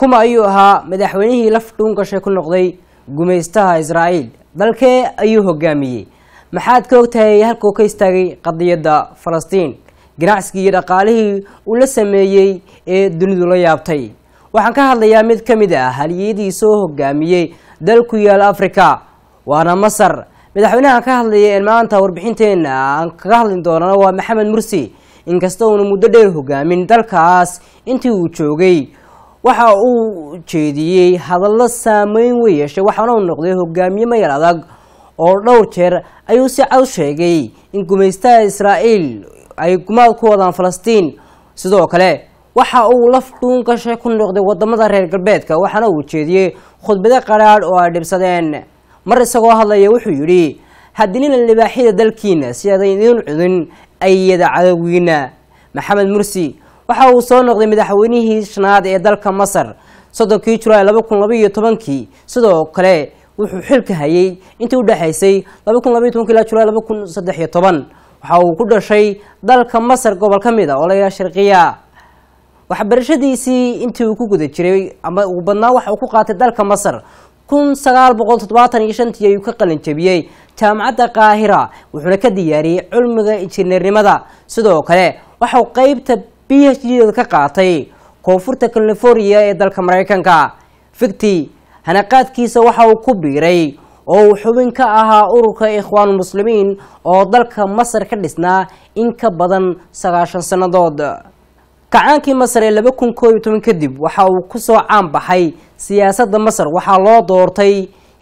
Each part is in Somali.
kuma ayuu ahaa madaxweynihii laf dhuungashay ku noqday gumaystaha israa'iil dalkee ayuu hogaamiyey maxaad ka ogtahay halkuu ka istaagay qadiyadda falastiin ganacsigii iyo dhaqaalihii uu la sameeyey ee dunidu la yaabtay waxaan ka hadlayaa mid ka mid ah haliyadii soo hogaamiyey dal ku yaal afrika waana masar madaxweynahan ka hadlaya een maanta warbixinteenna aan kaga hadli doonana waa maxamed mursi inkasta uuna muddo dheer hogaamin dalkaas intii uu joogay waxa uu jeediyey hadallo saameyn wey yeeshay waxaana uu noqday hogaamiye mayar adag oo dhowr jeer ayuu si cad sheegay in gumaystaha israa'iil ay gumaad ku wadaan falastiin sidoo kale waxa uu laf dhuungasha ku noqday wadamada reer galbeedka waxaana uu jeediyey khudbado qaraadh oo ay dhibsadeen mar isagoo hadlaya wuxuu yidhi haddinina libaaxyada dalkiina si adan cudin ay yada cadowgiina maxamed mursi waxa uu soo noqday madaxweynihii shanaad ee dalka masar soddonkii julaay laba kun labaiyo tobankii sidoo kale wuxuu xilka hayay intii udhexaysay laba kun labaiyo tobanki ilaa julaay laba kun saddexiyo toban waxa uu ku dhashay dalka masar gobol ka mid a oo layaa sharqiya waxbarashadiisii intii uu ku guda jiray ama uu badnaa waxa uu ku qaatay dalka masar kun sagaal boqol toddobaatan iyo shantii ayuu ka qalinjabiyey jabiyey jaamacadda qaahira wuxuuna ka diyaariyey culmiga injineernimada sidoo kale waxau qeybta b h d ka qaatay koonfurta california ee dalka maraykanka ficti hanaqaadkiisa waxa uu ku biiray oo uu xubin ka ahaa ururka muslimiin oo dalka masar ka dhisnaa in ka badan sagaashan sannadood kacaankii masar ee laba kun koob iyo toban kadib waxa uu kusoo caan baxay siyaasadda masar waxaa loo doortay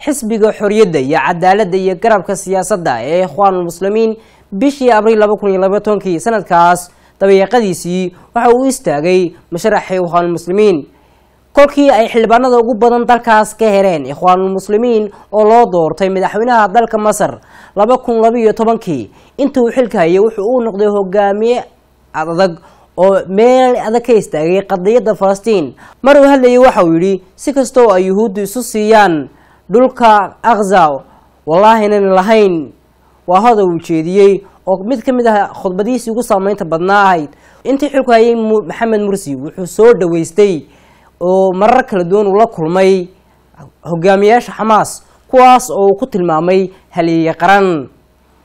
xisbiga xoriyadda iyo cadaaladda iyo garabka siyaasadda ee muslimiin bishii abriil laba kun iyo labatonkii sanadkaas dabayaaqadiisii waxa uu istaagay mashraxi ikhwaanulmuslimiin kolkii ay xildhibaanada ugu badan dalkaas ka heleen ikhwaanulmuslimiin oo loo doortay madaxweynaha dalka masar laba kun labayo tobankii intuu xilka hayay wuxuu u noqday hogaamiye adag oo meel adag ka istaagay qadiyadda falastiin mar uu hadlayay waxa uu yidhi si kastoo ay yuhuuddu isu siiyaan dhulka akza wallaahinan lahayn waa hoda uu jeediyey oo mid ka mid ah khudbadihiisii ugu saameynta badnaa ahayd intii xilku hayay maxamed mursi wuxuu soo dhaweystay oo marar kala duwan uu kulmay hogaamiyaasha xamaas kuwaas oo uu ku tilmaamay haleeye qaran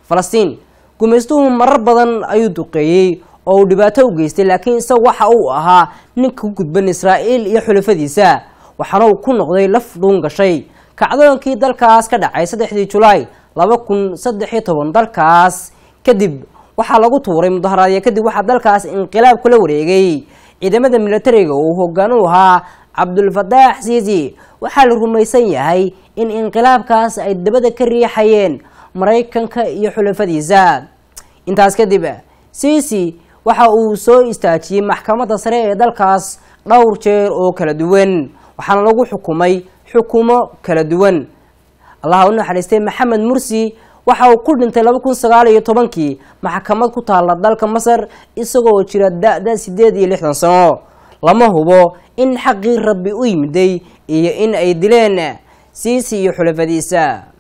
falastiin gumaystuhu marar badan ayuu duqeeyey oo uu dhibaato u geystay laakiin isagu waxa uu ahaa ninka ku gudban israa'iil iyo xulafadiisa waxaana uu ku noqday laf dhuun gashay kacdoonkii dalkaas ka dhacay saddexdii julaay laba kun saddex iyo toban dalkaas kadib waxaa lagu tuuray mudaharaadya kadib waxaa dalkaas inqilaab kula wareegay ciidamada milatariga uu hogaanu ahaa cabdulfataax siisi waxaa la rumaysan yahay in inqilaabkaas ay dabada ka riixayeen maraykanka iyo xulafadiisa intaas kadib siisi waxa uu soo istaajiyey maxkamadda sare ee dalkaas dhowr jeer oo kala duwan waxaana lagu xukumay xukumo kala duwan allah u naxariistay maxamed mursi waxa uu ku dhintay laba kun sagaal iyo tobankii maxkamad ku taalla dalka masar isagoo jira da-da siddeed iyo lixdan sano lama hubo in xaqii rabbi u yimiday iyo in ay dileen siisi iyo xulafadiisa